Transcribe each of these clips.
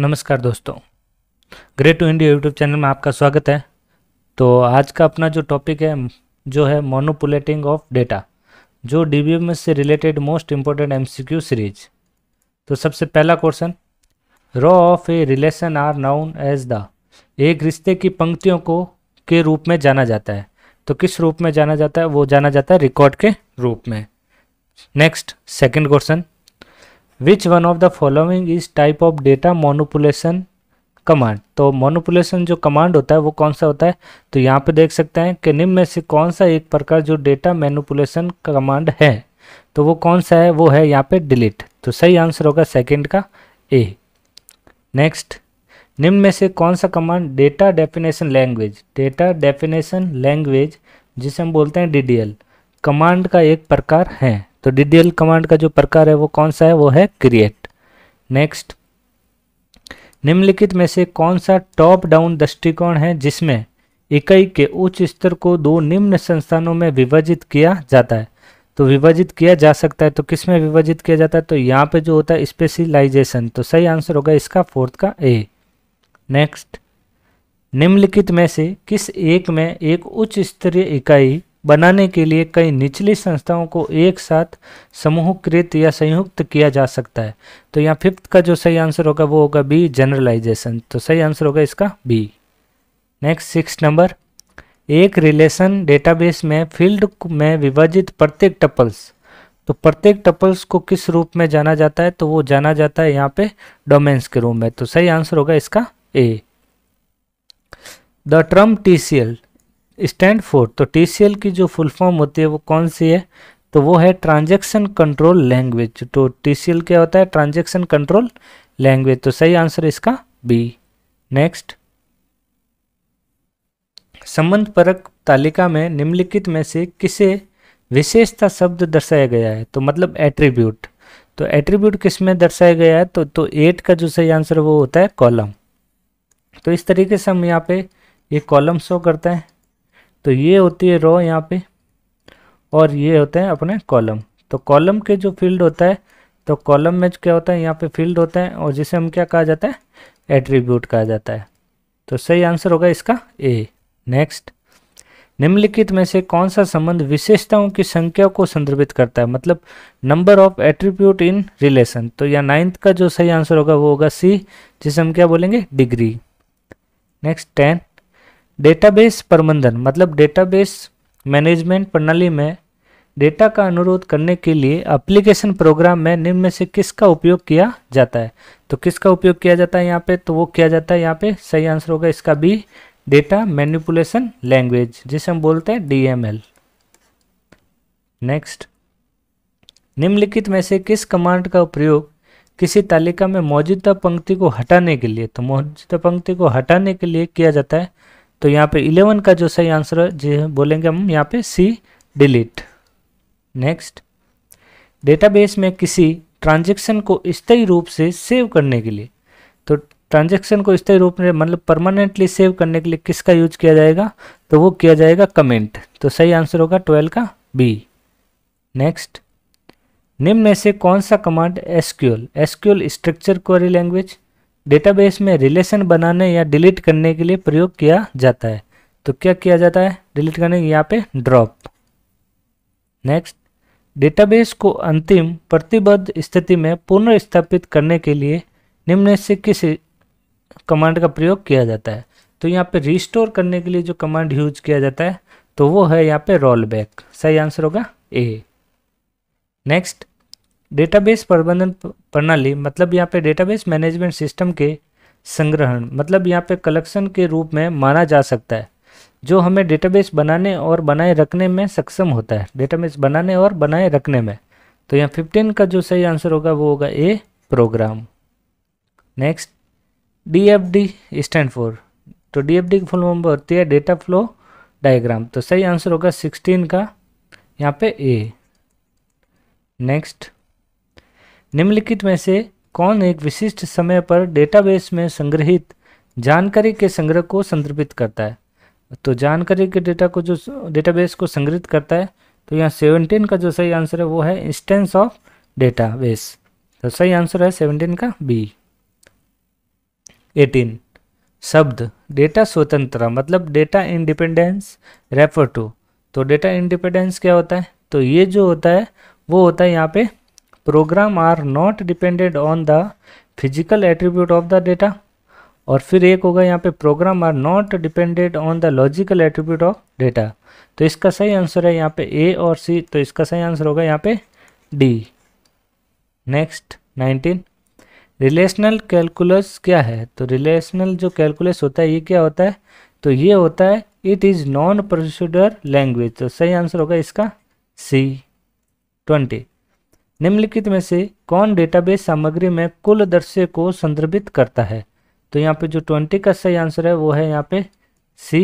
नमस्कार दोस्तों great to India YouTube channel में आपका स्वागत है तो आज का अपना जो टॉपिक है जो है मोनोपुलेटिंग ऑफ डेटा जो डी से related most important MCQ series तो सबसे पहला question row of a relation are known as the एक रिश्ते की पंक्तियों को के रूप में जाना जाता है तो किस रूप में जाना जाता है वो जाना जाता है रिकॉर्ड के रूप में next second question which one of the following is type of data manipulation command तो मोनोपुलेशन जो कमांड होता है वो कौन सा होता है तो यहाँ पे देख सकते हैं कि निम्न में से कौन सा एक प्रकार जो डेटा मैनुपुलेशन कमांड है तो वो कौन सा है वो है यहाँ पे डिलीट तो सही आंसर होगा सेकंड का ए नेक्स्ट निम्न में से कौन सा command data definition language data definition language जिसे हम बोलते हैं डी कमांड का एक प्रकार है तो डीडीएल कमांड का जो प्रकार है वो कौन सा है वो है क्रिएट नेक्स्ट निम्नलिखित में से कौन सा टॉप डाउन दृष्टिकोण है जिसमें इकाई के उच्च स्तर को दो निम्न संस्थानों में विभाजित किया जाता है तो विभाजित किया जा सकता है तो किस में विभाजित किया जाता है तो यहाँ पे जो होता है स्पेशलाइजेशन तो सही आंसर होगा इसका फोर्थ का ए नेक्स्ट निम्नलिखित में से किस एक में एक उच्च स्तरीय इकाई बनाने के लिए कई निचली संस्थाओं को एक साथ समूहकृत या संयुक्त किया जा सकता है तो यहाँ फिफ्थ का जो सही आंसर होगा वो होगा बी जनरलाइजेशन तो सही आंसर होगा इसका बी नेक्स्ट सिक्स नंबर एक रिलेशन डेटाबेस में फील्ड में विभाजित प्रत्येक टपल्स तो प्रत्येक टपल्स को किस रूप में जाना जाता है तो वो जाना जाता है यहाँ पे डोमेन्स के रूप में तो सही आंसर होगा इसका A the term T C L stand for तो टी की जो फुल फॉर्म होती है वो कौन सी है तो वो है ट्रांजेक्शन कंट्रोल लैंग्वेज तो टी क्या होता है ट्रांजेक्शन कंट्रोल लैंग्वेज तो सही आंसर इसका बी नेक्स्ट संबंध परक तालिका में निम्नलिखित में से किसे विशेषता शब्द दर्शाया गया है तो मतलब एट्रीब्यूट तो एट्रीब्यूट किस में दर्शाया गया है तो तो एट का जो सही आंसर वो होता है कॉलम तो इस तरीके से हम यहाँ पे ये कॉलम शो करते हैं तो ये होती है रो यहाँ पे और ये होते हैं अपने कॉलम तो कॉलम के जो फील्ड होता है तो कॉलम में क्या होता है यहाँ पे फील्ड होते हैं और जिसे हम क्या कहा जाता है एट्रीब्यूट कहा जाता है तो सही आंसर होगा इसका ए नेक्स्ट निम्नलिखित में से कौन सा संबंध विशेषताओं की संख्या को संदर्भित करता है मतलब number of attribute in relation तो या नाइन्थ का जो सही आंसर होगा वो होगा सी जिसे हम क्या बोलेंगे डिग्री नेक्स्ट टेन डेटाबेस प्रबंधन मतलब डेटाबेस मैनेजमेंट प्रणाली में डेटा का अनुरोध करने के लिए एप्लीकेशन प्रोग्राम में निम्न में से किसका उपयोग किया जाता है तो किसका उपयोग किया जाता है यहाँ पे तो वो किया जाता है यहाँ पे सही आंसर होगा इसका बी डेटा मैनिपुलेशन लैंग्वेज जिसे हम बोलते हैं डीएमएल नेक्स्ट निम्नलिखित में से किस कमांड का उपयोग किसी तालिका में मौजूदा पंक्ति को हटाने के लिए तो मौजूदा पंक्ति को हटाने के लिए किया जाता है तो यहाँ पे 11 का जो सही आंसर है जो बोलेंगे हम यहाँ पे सी डिलीट नेक्स्ट डेटाबेस में किसी ट्रांजेक्शन को स्थायी रूप से सेव करने के लिए तो ट्रांजेक्शन को स्थायी रूप में मतलब परमानेंटली सेव करने के लिए किसका यूज किया जाएगा तो वो किया जाएगा कमेंट तो सही आंसर होगा ट्वेल्व का बी नेक्स्ट निम्न में से कौन सा command SQL SQL structure query language database में रिलेशन बनाने या डिलीट करने के लिए प्रयोग किया जाता है तो क्या किया जाता है डिलीट करने यहाँ पे ड्रॉप नेक्स्ट डेटाबेस को अंतिम प्रतिबद्ध स्थिति में पुनर्स्थापित करने के लिए निम्न से किस कमांड का प्रयोग किया जाता है तो यहाँ पे रिस्टोर करने के लिए जो कमांड यूज किया जाता है तो वो है यहाँ पे रोल बैक सही आंसर होगा ए नेक्स्ट डेटाबेस प्रबंधन प्रणाली मतलब यहाँ पे डेटाबेस मैनेजमेंट सिस्टम के संग्रहण मतलब यहाँ पे कलेक्शन के रूप में माना जा सकता है जो हमें डेटाबेस बनाने और बनाए रखने में सक्षम होता है डेटाबेस बनाने और बनाए रखने में तो यहाँ फिफ्टीन का जो सही आंसर होगा वो होगा A program next D F D stand for तो डी एफ डी की फुल फॉर्म होती है डेटा फ्लो डायग्राम तो सही आंसर होगा सिक्सटीन का यहाँ पे ए नेक्स्ट निम्नलिखित में से कौन एक विशिष्ट समय पर डेटाबेस में संग्रहित जानकारी के संग्रह को संदर्भित करता है तो जानकारी के डेटा को जो डेटाबेस को संग्रहित करता है तो यहाँ सेवनटीन का जो सही आंसर है वो है इंस्टेंस ऑफ डेटा तो सही आंसर है सेवनटीन का बी एटीन शब्द डेटा स्वतंत्र मतलब डेटा इंडिपेंडेंस रेफर टू तो डेटा इंडिपेंडेंस क्या होता है तो ये जो होता है वो होता है यहाँ पे program are not dependent on the physical attribute of the data और फिर एक होगा यहाँ पे program are not dependent on the logical attribute of data तो इसका सही आंसर है यहाँ पे ए और सी तो इसका सही आंसर होगा यहाँ पे D next nineteen relational calculus क्या है तो रिलेशनल जो कैलकुलस होता है ये क्या होता है तो ये होता है it is non procedure language तो सही आंसर होगा इसका सी ट्वेंटी निम्नलिखित में से कौन डेटाबेस सामग्री में कुल दृश्य को संदर्भित करता है तो यहाँ पे जो ट्वेंटी का सही आंसर है वो है यहाँ पे C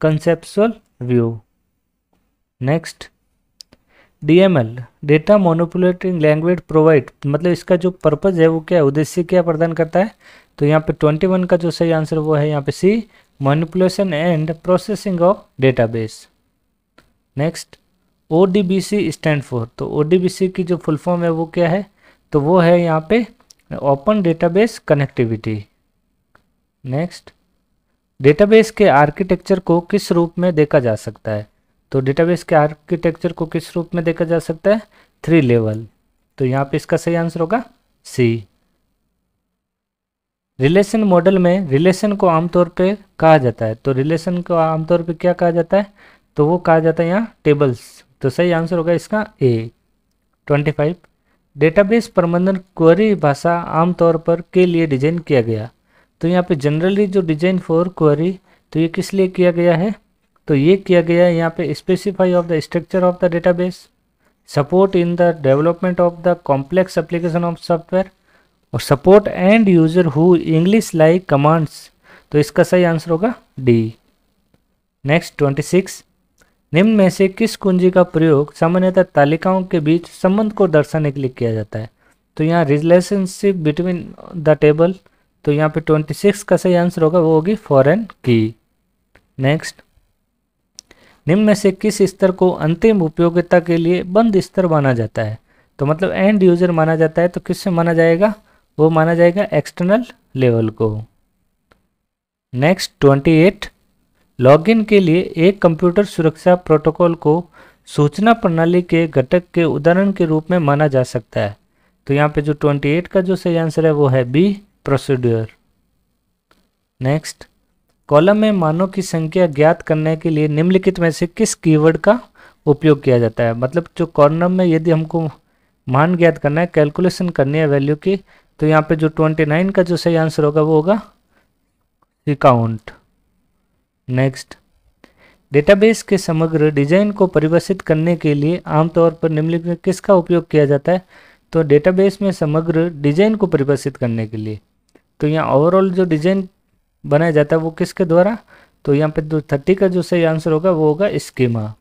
conceptual view next DML data manipulating language provide मतलब इसका जो पर्पज़ है वो क्या है उद्देश्य क्या प्रदान करता है तो यहाँ पे 21 का जो सही आंसर वो है यहाँ पे C manipulation and processing of database next O D B C stand for तो ओ डी बी सी की जो फुल फॉर्म है वो क्या है तो वो है यहाँ पे open database connectivity next database के आर्किटेक्चर को किस रूप में देखा जा सकता है तो डेटाबेस के आर्किटेक्चर को किस रूप में देखा जा सकता है थ्री लेवल तो यहाँ पे इसका सही आंसर होगा सी रिलेशन मॉडल में रिलेशन को आमतौर पे कहा जाता है तो रिलेशन को आमतौर पे क्या कहा जाता है तो वो कहा जाता है यहाँ टेबल्स तो सही आंसर होगा इसका ए 25 डेटाबेस प्रबंधन क्वेरी भाषा आमतौर पर के लिए डिजाइन किया गया तो यहाँ पे जनरली जो डिजाइन फॉर क्वेरी तो ये किस लिए किया गया है तो ये किया गया है यहाँ पे specify of the structure of the database support in the development of the complex application of software और support and user who English like commands तो इसका सही आंसर होगा डी नेक्स्ट ट्वेंटी सिक्स निम्न में से किस कुंजी का प्रयोग सामान्यतः तालिकाओं के बीच संबंध को दर्शाने के लिए किया जाता है तो यहाँ रिलेशनशिप बिटवीन द टेबल तो यहाँ पे 26 का सही आंसर होगा वो होगी फॉरेन की नेक्स्ट निम्न में से किस स्तर को अंतिम उपयोगिता के लिए बंद स्तर माना जाता है तो मतलब एंड यूजर माना जाता है तो किससे माना जाएगा वो माना जाएगा एक्सटर्नल लेवल को नेक्स्ट ट्वेंटी एट लॉगिन के लिए एक कंप्यूटर सुरक्षा प्रोटोकॉल को सूचना प्रणाली के घटक के उदाहरण के रूप में माना जा सकता है तो यहाँ पे जो 28 का जो सही आंसर है वो है बी प्रोसीड्योर नेक्स्ट कॉलम में मानों की संख्या ज्ञात करने के लिए निम्नलिखित में से किस कीवर्ड का उपयोग किया जाता है मतलब जो कॉर्नर में यदि हमको मान ज्ञात करना है कैलकुलेशन करनी है वैल्यू की तो यहाँ पे जो 29 का जो सही आंसर होगा वो होगा अकाउंट नेक्स्ट डेटाबेस के समग्र डिजाइन को परिभाषित करने के लिए आमतौर पर निम्नलिखित किसका उपयोग किया जाता है तो डेटाबेस में समग्र डिजाइन को परिभाषित करने के लिए तो यहाँ ओवरऑल जो डिजाइन बनाया जाता है वो किसके द्वारा तो यहाँ पे जो थर्टी का जो सही आंसर होगा वो होगा स्कीमा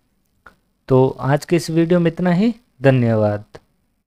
तो आज के इस वीडियो में इतना ही धन्यवाद